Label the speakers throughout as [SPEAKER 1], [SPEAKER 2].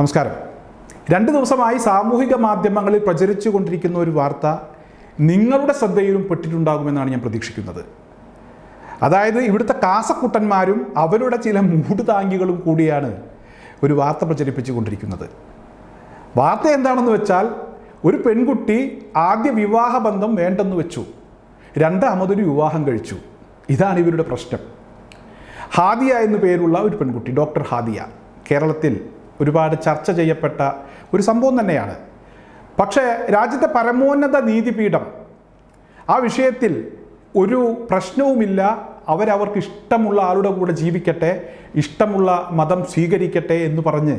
[SPEAKER 1] നമസ്കാരം രണ്ട് ദിവസമായി സാമൂഹിക മാധ്യമങ്ങളിൽ പ്രചരിച്ചു കൊണ്ടിരിക്കുന്ന ഒരു വാർത്ത നിങ്ങളുടെ ശ്രദ്ധയിലും പെട്ടിട്ടുണ്ടാകുമെന്നാണ് ഞാൻ പ്രതീക്ഷിക്കുന്നത് അതായത് ഇവിടുത്തെ കാസക്കുട്ടന്മാരും അവരുടെ ചില മൂടുതാങ്കികളും കൂടിയാണ് ഒരു വാർത്ത പ്രചരിപ്പിച്ചു കൊണ്ടിരിക്കുന്നത് വാർത്ത എന്താണെന്ന് വെച്ചാൽ ഒരു പെൺകുട്ടി ആദ്യ വിവാഹബന്ധം വേണ്ടെന്ന് വെച്ചു രണ്ടാമതൊരു വിവാഹം കഴിച്ചു ഇതാണ് ഇവരുടെ പ്രശ്നം ഹാദിയ എന്നു പേരുള്ള ഒരു പെൺകുട്ടി ഡോക്ടർ ഹാദിയ കേരളത്തിൽ ഒരുപാട് ചർച്ച ചെയ്യപ്പെട്ട ഒരു സംഭവം തന്നെയാണ് പക്ഷേ രാജ്യത്തെ പരമോന്നത നീതിപീഠം ആ വിഷയത്തിൽ ഒരു പ്രശ്നവുമില്ല അവരവർക്ക് ഇഷ്ടമുള്ള ആളുടെ കൂടെ ജീവിക്കട്ടെ ഇഷ്ടമുള്ള മതം സ്വീകരിക്കട്ടെ എന്ന് പറഞ്ഞ്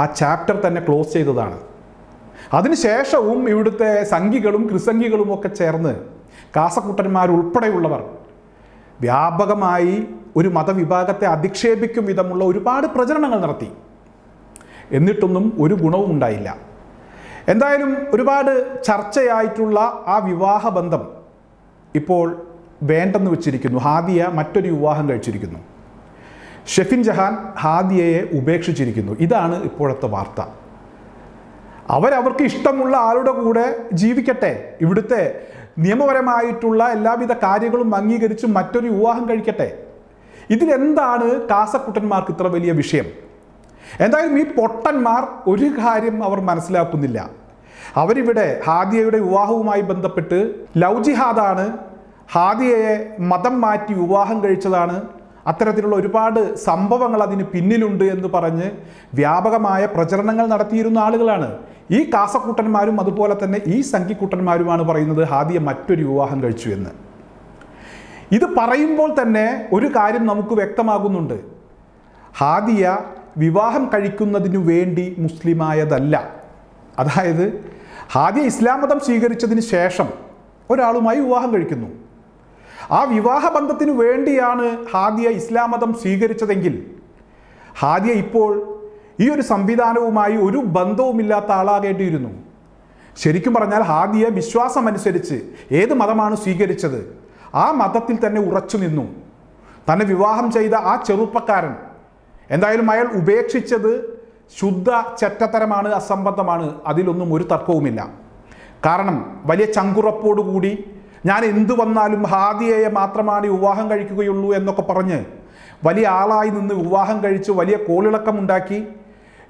[SPEAKER 1] ആ ചാപ്റ്റർ തന്നെ ക്ലോസ് ചെയ്തതാണ് അതിനുശേഷവും ഇവിടുത്തെ സംഘികളും ക്രിസംഘികളും ഒക്കെ ചേർന്ന് കാസക്കൂട്ടന്മാരുൾപ്പെടെയുള്ളവർ വ്യാപകമായി ഒരു മതവിഭാഗത്തെ അധിക്ഷേപിക്കും വിധമുള്ള ഒരുപാട് പ്രചരണങ്ങൾ നടത്തി എന്നിട്ടൊന്നും ഒരു ഗുണവും ഉണ്ടായില്ല എന്തായാലും ഒരുപാട് ചർച്ചയായിട്ടുള്ള ആ വിവാഹ ബന്ധം ഇപ്പോൾ വേണ്ടെന്ന് വെച്ചിരിക്കുന്നു ഹാദിയ മറ്റൊരു വിവാഹം കഴിച്ചിരിക്കുന്നു ഷെഫിൻ ജഹാൻ ഹാദിയയെ ഉപേക്ഷിച്ചിരിക്കുന്നു ഇതാണ് ഇപ്പോഴത്തെ വാർത്ത അവരവർക്ക് ഇഷ്ടമുള്ള ആളുടെ കൂടെ ജീവിക്കട്ടെ ഇവിടുത്തെ നിയമപരമായിട്ടുള്ള എല്ലാവിധ കാര്യങ്ങളും അംഗീകരിച്ച് മറ്റൊരു വിവാഹം കഴിക്കട്ടെ ഇതിലെന്താണ് കാസക്കുട്ടന്മാർക്ക് ഇത്ര വലിയ വിഷയം എന്തായാലും ഈ പൊട്ടന്മാർ ഒരു കാര്യം അവർ മനസ്സിലാക്കുന്നില്ല അവരിവിടെ ഹാദിയയുടെ വിവാഹവുമായി ബന്ധപ്പെട്ട് ലവ് ജിഹാദാണ് ഹാദിയയെ മതം മാറ്റി വിവാഹം കഴിച്ചതാണ് അത്തരത്തിലുള്ള ഒരുപാട് സംഭവങ്ങൾ അതിന് പിന്നിലുണ്ട് എന്ന് പറഞ്ഞ് വ്യാപകമായ പ്രചരണങ്ങൾ നടത്തിയിരുന്ന ആളുകളാണ് ഈ കാസക്കൂട്ടന്മാരും അതുപോലെ തന്നെ ഈ സംഖ്യക്കൂട്ടന്മാരുമാണ് പറയുന്നത് ഹാദിയ മറ്റൊരു വിവാഹം കഴിച്ചു എന്ന് ഇത് പറയുമ്പോൾ തന്നെ ഒരു കാര്യം നമുക്ക് വ്യക്തമാകുന്നുണ്ട് ഹാദിയ വിവാഹം കഴിക്കുന്നതിനു വേണ്ടി മുസ്ലിമായതല്ല അതായത് ആദ്യം ഇസ്ലാം മതം സ്വീകരിച്ചതിന് ശേഷം ഒരാളുമായി വിവാഹം കഴിക്കുന്നു ആ വിവാഹ ബന്ധത്തിനു വേണ്ടിയാണ് ഹാദിയ ഇസ്ലാം മതം സ്വീകരിച്ചതെങ്കിൽ ഹാദിയ ഇപ്പോൾ ഈ ഒരു സംവിധാനവുമായി ഒരു ബന്ധവുമില്ലാത്ത ആളാകേണ്ടിയിരുന്നു ശരിക്കും പറഞ്ഞാൽ ഹാദിയ വിശ്വാസം അനുസരിച്ച് ഏത് മതമാണ് സ്വീകരിച്ചത് ആ മതത്തിൽ തന്നെ ഉറച്ചു നിന്നു തന്നെ വിവാഹം ചെയ്ത ആ ചെറുപ്പക്കാരൻ എന്തായാലും അയാൾ ഉപേക്ഷിച്ചത് ശുദ്ധ ചെറ്റത്തരമാണ് അസംബന്ധമാണ് അതിലൊന്നും ഒരു തർക്കവുമില്ല കാരണം വലിയ ചങ്കുറപ്പോടുകൂടി ഞാൻ എന്തു വന്നാലും ഹാദിയയെ മാത്രമാണ് വിവാഹം കഴിക്കുകയുള്ളൂ എന്നൊക്കെ പറഞ്ഞ് വലിയ ആളായി നിന്ന് വിവാഹം കഴിച്ച് വലിയ കോളിളക്കമുണ്ടാക്കി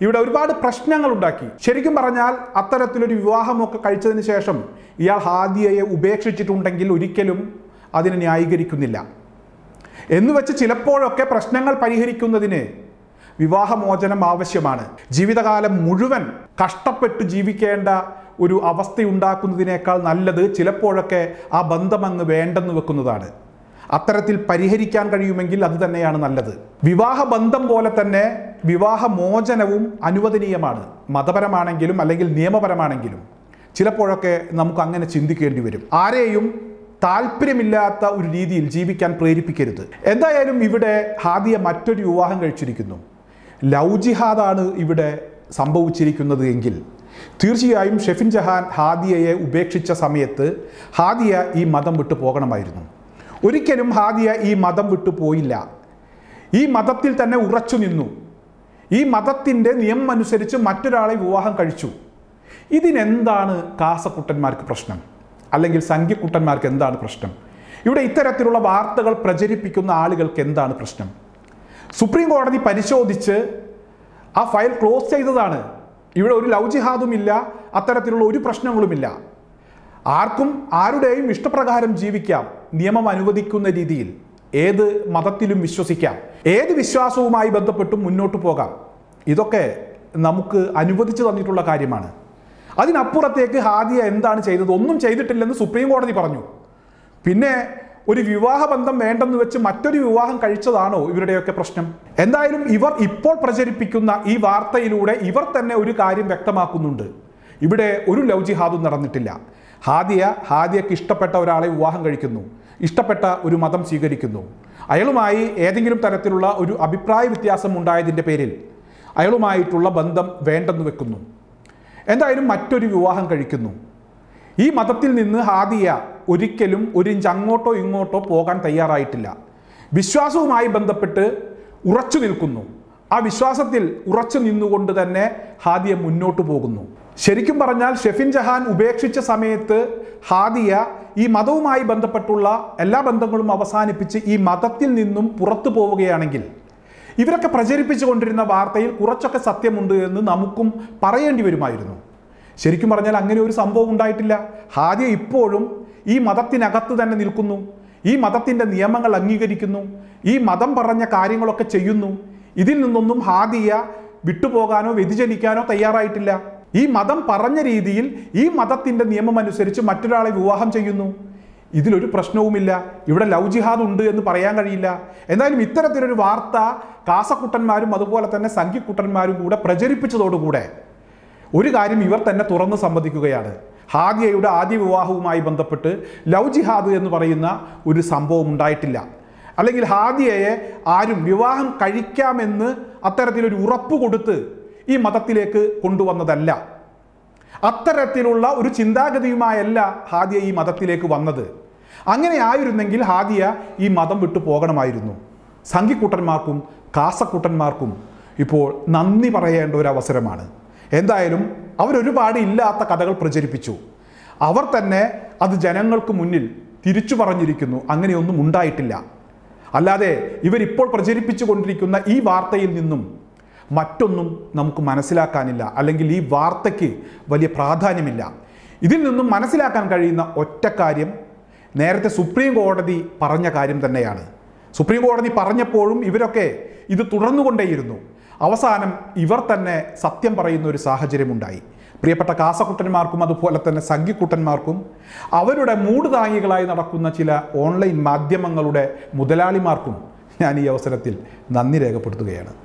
[SPEAKER 1] ഇവിടെ ഒരുപാട് പ്രശ്നങ്ങൾ ഉണ്ടാക്കി ശരിക്കും പറഞ്ഞാൽ അത്തരത്തിലൊരു വിവാഹമൊക്കെ കഴിച്ചതിന് ശേഷം ഇയാൾ ഹാദിയയെ ഉപേക്ഷിച്ചിട്ടുണ്ടെങ്കിൽ ഒരിക്കലും അതിനെ ന്യായീകരിക്കുന്നില്ല എന്നുവെച്ച് ചിലപ്പോഴൊക്കെ പ്രശ്നങ്ങൾ പരിഹരിക്കുന്നതിന് വിവാഹമോചനം ആവശ്യമാണ് ജീവിതകാലം മുഴുവൻ കഷ്ടപ്പെട്ട് ജീവിക്കേണ്ട ഒരു അവസ്ഥയുണ്ടാക്കുന്നതിനേക്കാൾ നല്ലത് ചിലപ്പോഴൊക്കെ ആ ബന്ധമങ്ങ് വേണ്ടെന്ന് വെക്കുന്നതാണ് അത്തരത്തിൽ പരിഹരിക്കാൻ കഴിയുമെങ്കിൽ അത് തന്നെയാണ് നല്ലത് വിവാഹബന്ധം പോലെ തന്നെ വിവാഹമോചനവും അനുവദനീയമാണ് മതപരമാണെങ്കിലും അല്ലെങ്കിൽ നിയമപരമാണെങ്കിലും ചിലപ്പോഴൊക്കെ നമുക്ക് അങ്ങനെ ചിന്തിക്കേണ്ടി വരും ആരെയും താല്പര്യമില്ലാത്ത ഒരു രീതിയിൽ ജീവിക്കാൻ പ്രേരിപ്പിക്കരുത് എന്തായാലും ഇവിടെ ഹാദിയ മറ്റൊരു വിവാഹം കഴിച്ചിരിക്കുന്നു ലൗജിഹാദാണ് ജിഹാദാണ് ഇവിടെ സംഭവിച്ചിരിക്കുന്നത് എങ്കിൽ തീർച്ചയായും ഷെഫിൻ ജഹാൻ ഹാദിയയെ ഉപേക്ഷിച്ച സമയത്ത് ഹാദിയ ഈ മതം വിട്ടു പോകണമായിരുന്നു ഒരിക്കലും ഹാദിയ ഈ മതം വിട്ടു പോയില്ല ഈ മതത്തിൽ തന്നെ ഉറച്ചു നിന്നു ഈ മതത്തിൻ്റെ നിയമം അനുസരിച്ച് മറ്റൊരാളെ വിവാഹം കഴിച്ചു ഇതിനെന്താണ് കാസക്കുട്ടന്മാർക്ക് പ്രശ്നം അല്ലെങ്കിൽ സംഖ്യക്കുട്ടന്മാർക്ക് എന്താണ് പ്രശ്നം ഇവിടെ ഇത്തരത്തിലുള്ള വാർത്തകൾ പ്രചരിപ്പിക്കുന്ന ആളുകൾക്ക് എന്താണ് പ്രശ്നം സുപ്രീം കോടതി പരിശോധിച്ച് ആ ഫയൽ ക്ലോസ് ചെയ്തതാണ് ഇവിടെ ഒരു ലവ് ജിഹാദുമില്ല അത്തരത്തിലുള്ള ഒരു പ്രശ്നങ്ങളുമില്ല ആർക്കും ആരുടെയും ഇഷ്ടപ്രകാരം ജീവിക്കാം നിയമം അനുവദിക്കുന്ന രീതിയിൽ ഏത് മതത്തിലും വിശ്വസിക്കാം ഏത് വിശ്വാസവുമായി ബന്ധപ്പെട്ടും മുന്നോട്ട് പോകാം ഇതൊക്കെ നമുക്ക് അനുവദിച്ചു തന്നിട്ടുള്ള കാര്യമാണ് അതിനപ്പുറത്തേക്ക് ഹാദിയ എന്താണ് ചെയ്തത് ഒന്നും ചെയ്തിട്ടില്ലെന്ന് സുപ്രീം കോടതി പറഞ്ഞു പിന്നെ ഒരു വിവാഹബന്ധം വേണ്ടെന്ന് വെച്ച് മറ്റൊരു വിവാഹം കഴിച്ചതാണോ ഇവരുടെയൊക്കെ പ്രശ്നം എന്തായാലും ഇവർ ഇപ്പോൾ പ്രചരിപ്പിക്കുന്ന ഈ വാർത്തയിലൂടെ ഇവർ തന്നെ ഒരു കാര്യം വ്യക്തമാക്കുന്നുണ്ട് ഇവിടെ ഒരു ലവ് ജിഹാദും നടന്നിട്ടില്ല ഹാദിയ ഹാദിയക്ക് ഇഷ്ടപ്പെട്ട ഒരാളെ വിവാഹം കഴിക്കുന്നു ഇഷ്ടപ്പെട്ട ഒരു മതം സ്വീകരിക്കുന്നു അയാളുമായി ഏതെങ്കിലും തരത്തിലുള്ള ഒരു അഭിപ്രായ വ്യത്യാസം ഉണ്ടായതിൻ്റെ പേരിൽ അയാളുമായിട്ടുള്ള ബന്ധം വേണ്ടെന്ന് വെക്കുന്നു എന്തായാലും മറ്റൊരു വിവാഹം കഴിക്കുന്നു ഈ മതത്തിൽ നിന്ന് ഹാദിയ ഒരിക്കലും ഒരിഞ്ച് അങ്ങോട്ടോ ഇങ്ങോട്ടോ പോകാൻ തയ്യാറായിട്ടില്ല വിശ്വാസവുമായി ബന്ധപ്പെട്ട് ഉറച്ചു നിൽക്കുന്നു ആ വിശ്വാസത്തിൽ ഉറച്ചു നിന്നുകൊണ്ട് തന്നെ ഹാദിയ മുന്നോട്ട് പോകുന്നു ശരിക്കും പറഞ്ഞാൽ ഷെഫിൻ ജഹാൻ ഉപേക്ഷിച്ച സമയത്ത് ഹാദിയ ഈ മതവുമായി ബന്ധപ്പെട്ടുള്ള എല്ലാ ബന്ധങ്ങളും അവസാനിപ്പിച്ച് ഈ മതത്തിൽ നിന്നും പുറത്തു പോവുകയാണെങ്കിൽ ഇവരൊക്കെ പ്രചരിപ്പിച്ചു കൊണ്ടിരുന്ന വാർത്തയിൽ കുറച്ചൊക്കെ സത്യമുണ്ട് എന്ന് നമുക്കും പറയേണ്ടി വരുമായിരുന്നു ശരിക്കും പറഞ്ഞാൽ അങ്ങനെ ഒരു സംഭവം ഉണ്ടായിട്ടില്ല ഹാദിയ ഇപ്പോഴും ഈ മതത്തിനകത്ത് തന്നെ നിൽക്കുന്നു ഈ മതത്തിൻ്റെ നിയമങ്ങൾ അംഗീകരിക്കുന്നു ഈ മതം പറഞ്ഞ കാര്യങ്ങളൊക്കെ ചെയ്യുന്നു ഇതിൽ നിന്നൊന്നും ഹാദിയ വിട്ടുപോകാനോ വ്യതിചലിക്കാനോ തയ്യാറായിട്ടില്ല ഈ മതം പറഞ്ഞ രീതിയിൽ ഈ മതത്തിൻ്റെ നിയമമനുസരിച്ച് മറ്റൊരാളെ വിവാഹം ചെയ്യുന്നു ഇതിലൊരു പ്രശ്നവുമില്ല ഇവിടെ ലവ് ജിഹാദ് ഉണ്ട് എന്ന് പറയാൻ കഴിയില്ല എന്തായാലും ഇത്തരത്തിലൊരു വാർത്ത കാസക്കുട്ടന്മാരും അതുപോലെ തന്നെ സംഘിക്കുട്ടന്മാരും കൂടെ പ്രചരിപ്പിച്ചതോടുകൂടെ ഒരു കാര്യം ഇവർ തന്നെ തുറന്ന് സമ്മതിക്കുകയാണ് ഹാദിയയുടെ ആദ്യ വിവാഹവുമായി ബന്ധപ്പെട്ട് ലവ് ജിഹാദ് എന്ന് പറയുന്ന ഒരു സംഭവം ഉണ്ടായിട്ടില്ല അല്ലെങ്കിൽ ഹാദിയയെ ആരും വിവാഹം കഴിക്കാമെന്ന് അത്തരത്തിലൊരു ഉറപ്പ് കൊടുത്ത് ഈ മതത്തിലേക്ക് കൊണ്ടുവന്നതല്ല അത്തരത്തിലുള്ള ഒരു ചിന്താഗതിയുമായല്ല ഹാദിയ ഈ മതത്തിലേക്ക് വന്നത് അങ്ങനെ ആയിരുന്നെങ്കിൽ ഹാദിയ ഈ മതം വിട്ടു പോകണമായിരുന്നു സംഘിക്കൂട്ടന്മാർക്കും കാസക്കൂട്ടന്മാർക്കും ഇപ്പോൾ നന്ദി പറയേണ്ട ഒരു അവസരമാണ് എന്തായാലും അവരൊരുപാട് ഇല്ലാത്ത കഥകൾ പ്രചരിപ്പിച്ചു അവർ തന്നെ അത് ജനങ്ങൾക്ക് മുന്നിൽ തിരിച്ചു പറഞ്ഞിരിക്കുന്നു അങ്ങനെയൊന്നും ഉണ്ടായിട്ടില്ല അല്ലാതെ ഇവരിപ്പോൾ പ്രചരിപ്പിച്ചു കൊണ്ടിരിക്കുന്ന ഈ വാർത്തയിൽ നിന്നും മറ്റൊന്നും നമുക്ക് മനസ്സിലാക്കാനില്ല അല്ലെങ്കിൽ ഈ വാർത്തയ്ക്ക് വലിയ പ്രാധാന്യമില്ല ഇതിൽ നിന്നും മനസ്സിലാക്കാൻ കഴിയുന്ന ഒറ്റ കാര്യം നേരത്തെ സുപ്രീം കോടതി പറഞ്ഞ കാര്യം തന്നെയാണ് സുപ്രീം കോടതി പറഞ്ഞപ്പോഴും ഇവരൊക്കെ ഇത് തുടർന്നുകൊണ്ടേയിരുന്നു അവസാനം ഇവർ തന്നെ സത്യം പറയുന്ന ഒരു സാഹചര്യമുണ്ടായി പ്രിയപ്പെട്ട കാസക്കുട്ടന്മാർക്കും അതുപോലെ തന്നെ സംഘിക്കുട്ടന്മാർക്കും അവരുടെ മൂടുതാങ്ങികളായി നടക്കുന്ന ചില ഓൺലൈൻ മാധ്യമങ്ങളുടെ മുതലാളിമാർക്കും ഞാൻ ഈ അവസരത്തിൽ നന്ദി രേഖപ്പെടുത്തുകയാണ്